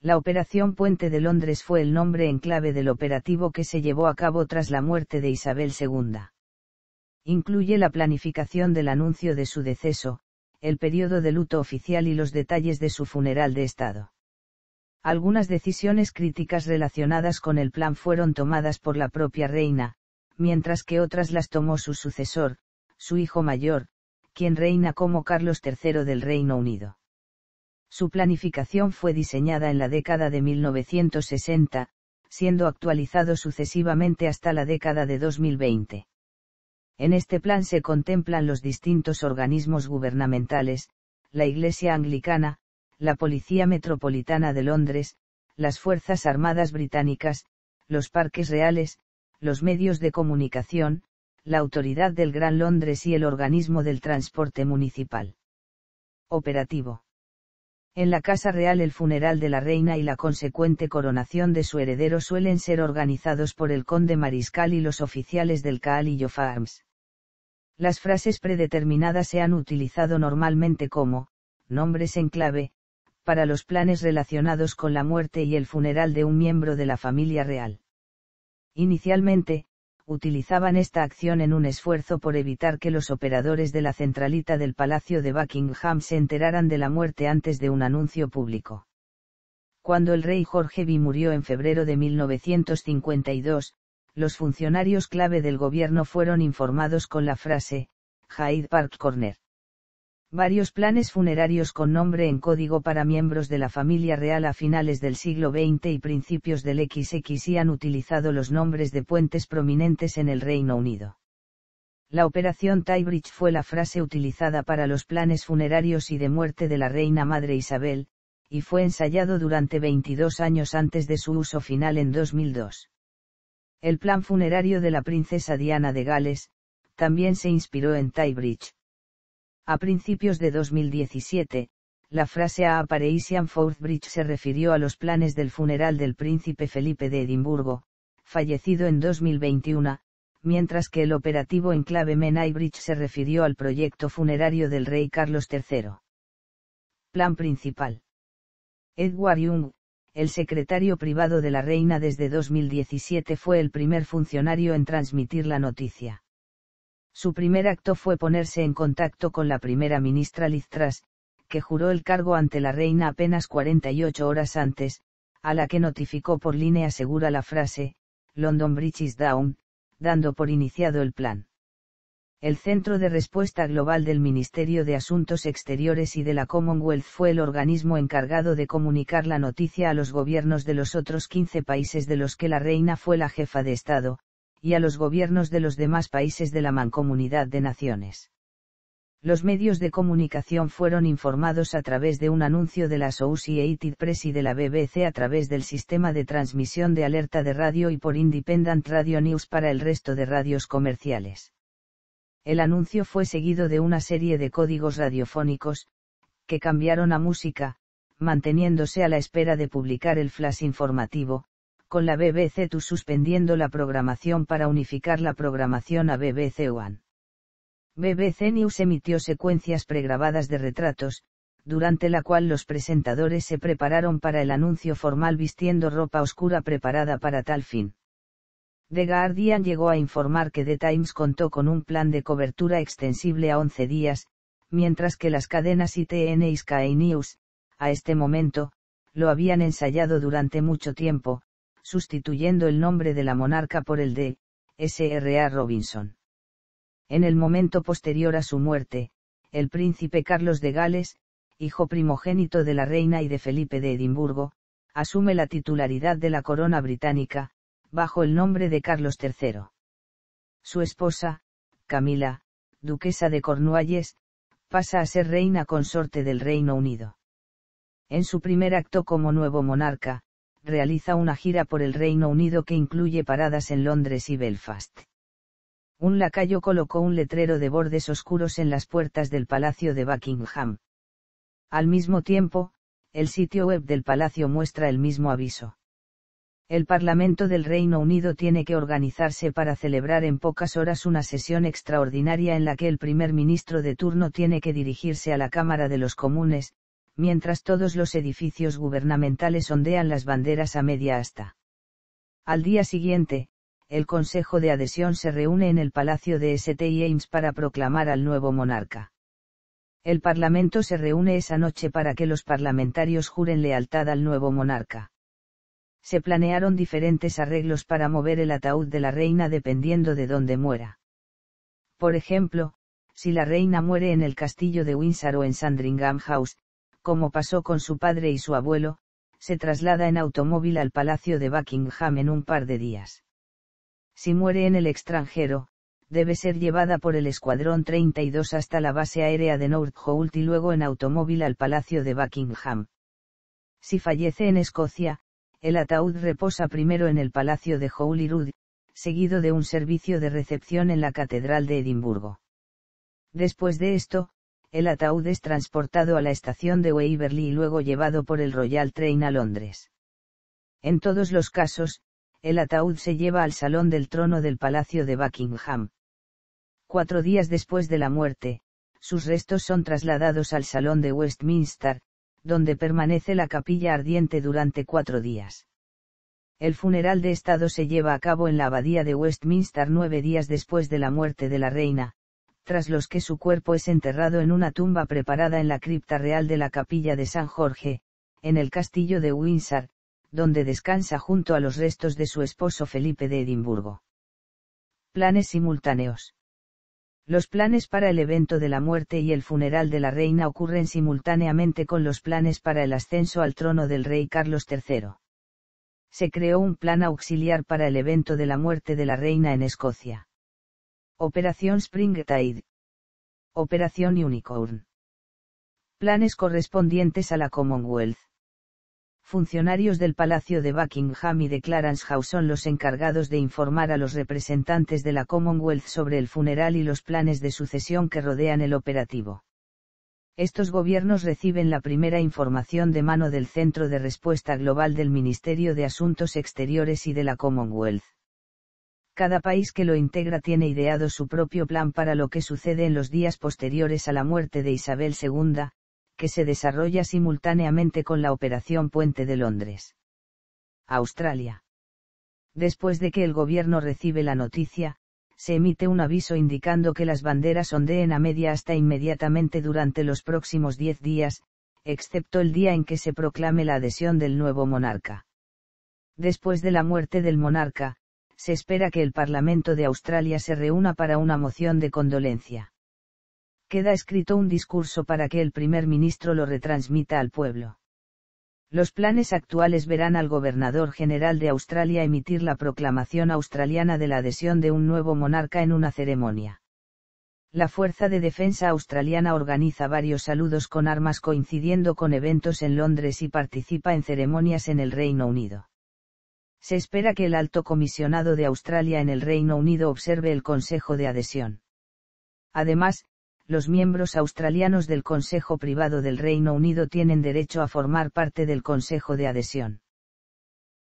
La Operación Puente de Londres fue el nombre en clave del operativo que se llevó a cabo tras la muerte de Isabel II. Incluye la planificación del anuncio de su deceso, el periodo de luto oficial y los detalles de su funeral de Estado. Algunas decisiones críticas relacionadas con el plan fueron tomadas por la propia reina, mientras que otras las tomó su sucesor, su hijo mayor, quien reina como Carlos III del Reino Unido su planificación fue diseñada en la década de 1960, siendo actualizado sucesivamente hasta la década de 2020. En este plan se contemplan los distintos organismos gubernamentales, la Iglesia Anglicana, la Policía Metropolitana de Londres, las Fuerzas Armadas Británicas, los parques reales, los medios de comunicación, la Autoridad del Gran Londres y el organismo del transporte municipal. Operativo. En la Casa Real el funeral de la reina y la consecuente coronación de su heredero suelen ser organizados por el conde mariscal y los oficiales del y Farms. Las frases predeterminadas se han utilizado normalmente como, nombres en clave, para los planes relacionados con la muerte y el funeral de un miembro de la familia real. Inicialmente, utilizaban esta acción en un esfuerzo por evitar que los operadores de la centralita del Palacio de Buckingham se enteraran de la muerte antes de un anuncio público. Cuando el rey Jorge V murió en febrero de 1952, los funcionarios clave del gobierno fueron informados con la frase, Hyde Park Corner. Varios planes funerarios con nombre en código para miembros de la familia real a finales del siglo XX y principios del XXI han utilizado los nombres de puentes prominentes en el Reino Unido. La operación Tybridge fue la frase utilizada para los planes funerarios y de muerte de la reina madre Isabel, y fue ensayado durante 22 años antes de su uso final en 2002. El plan funerario de la princesa Diana de Gales, también se inspiró en Tybridge, a principios de 2017, la frase A Fourth Forthbridge se refirió a los planes del funeral del príncipe Felipe de Edimburgo, fallecido en 2021, mientras que el operativo en clave Bridge se refirió al proyecto funerario del rey Carlos III. Plan principal. Edward Young, el secretario privado de la reina desde 2017 fue el primer funcionario en transmitir la noticia. Su primer acto fue ponerse en contacto con la primera ministra Liz Truss, que juró el cargo ante la reina apenas 48 horas antes, a la que notificó por línea segura la frase, London Bridge is down, dando por iniciado el plan. El Centro de Respuesta Global del Ministerio de Asuntos Exteriores y de la Commonwealth fue el organismo encargado de comunicar la noticia a los gobiernos de los otros 15 países de los que la reina fue la jefa de Estado, y a los gobiernos de los demás países de la Mancomunidad de Naciones. Los medios de comunicación fueron informados a través de un anuncio de la Associated Press y de la BBC a través del sistema de transmisión de alerta de radio y por Independent Radio News para el resto de radios comerciales. El anuncio fue seguido de una serie de códigos radiofónicos, que cambiaron a música, manteniéndose a la espera de publicar el flash informativo, con la BBC 2 suspendiendo la programación para unificar la programación a BBC One. BBC News emitió secuencias pregrabadas de retratos, durante la cual los presentadores se prepararon para el anuncio formal vistiendo ropa oscura preparada para tal fin. The Guardian llegó a informar que The Times contó con un plan de cobertura extensible a 11 días, mientras que las cadenas ITN y Sky News, a este momento, lo habían ensayado durante mucho tiempo, sustituyendo el nombre de la monarca por el de S.R.A. Robinson. En el momento posterior a su muerte, el príncipe Carlos de Gales, hijo primogénito de la reina y de Felipe de Edimburgo, asume la titularidad de la corona británica, bajo el nombre de Carlos III. Su esposa, Camila, duquesa de Cornualles, pasa a ser reina consorte del Reino Unido. En su primer acto como nuevo monarca, realiza una gira por el Reino Unido que incluye paradas en Londres y Belfast. Un lacayo colocó un letrero de bordes oscuros en las puertas del Palacio de Buckingham. Al mismo tiempo, el sitio web del Palacio muestra el mismo aviso. El Parlamento del Reino Unido tiene que organizarse para celebrar en pocas horas una sesión extraordinaria en la que el primer ministro de turno tiene que dirigirse a la Cámara de los Comunes, mientras todos los edificios gubernamentales ondean las banderas a media asta. Al día siguiente, el Consejo de Adhesión se reúne en el Palacio de St. James para proclamar al nuevo monarca. El Parlamento se reúne esa noche para que los parlamentarios juren lealtad al nuevo monarca. Se planearon diferentes arreglos para mover el ataúd de la reina dependiendo de dónde muera. Por ejemplo, si la reina muere en el castillo de Windsor o en Sandringham House, como pasó con su padre y su abuelo, se traslada en automóvil al Palacio de Buckingham en un par de días. Si muere en el extranjero, debe ser llevada por el Escuadrón 32 hasta la base aérea de Northolt y luego en automóvil al Palacio de Buckingham. Si fallece en Escocia, el ataúd reposa primero en el Palacio de Holyrood, seguido de un servicio de recepción en la Catedral de Edimburgo. Después de esto, el ataúd es transportado a la estación de Waverley y luego llevado por el Royal Train a Londres. En todos los casos, el ataúd se lleva al salón del trono del Palacio de Buckingham. Cuatro días después de la muerte, sus restos son trasladados al salón de Westminster, donde permanece la capilla ardiente durante cuatro días. El funeral de Estado se lleva a cabo en la abadía de Westminster nueve días después de la muerte de la reina, tras los que su cuerpo es enterrado en una tumba preparada en la cripta real de la capilla de San Jorge, en el castillo de Windsor, donde descansa junto a los restos de su esposo Felipe de Edimburgo. Planes simultáneos. Los planes para el evento de la muerte y el funeral de la reina ocurren simultáneamente con los planes para el ascenso al trono del rey Carlos III. Se creó un plan auxiliar para el evento de la muerte de la reina en Escocia. Operación Springtide. Operación Unicorn. Planes correspondientes a la Commonwealth. Funcionarios del Palacio de Buckingham y de Clarence House son los encargados de informar a los representantes de la Commonwealth sobre el funeral y los planes de sucesión que rodean el operativo. Estos gobiernos reciben la primera información de mano del Centro de Respuesta Global del Ministerio de Asuntos Exteriores y de la Commonwealth. Cada país que lo integra tiene ideado su propio plan para lo que sucede en los días posteriores a la muerte de Isabel II, que se desarrolla simultáneamente con la Operación Puente de Londres. Australia. Después de que el gobierno recibe la noticia, se emite un aviso indicando que las banderas ondeen a media hasta inmediatamente durante los próximos diez días, excepto el día en que se proclame la adhesión del nuevo monarca. Después de la muerte del monarca, se espera que el Parlamento de Australia se reúna para una moción de condolencia. Queda escrito un discurso para que el primer ministro lo retransmita al pueblo. Los planes actuales verán al gobernador general de Australia emitir la proclamación australiana de la adhesión de un nuevo monarca en una ceremonia. La Fuerza de Defensa Australiana organiza varios saludos con armas coincidiendo con eventos en Londres y participa en ceremonias en el Reino Unido se espera que el alto comisionado de Australia en el Reino Unido observe el Consejo de Adhesión. Además, los miembros australianos del Consejo Privado del Reino Unido tienen derecho a formar parte del Consejo de Adhesión.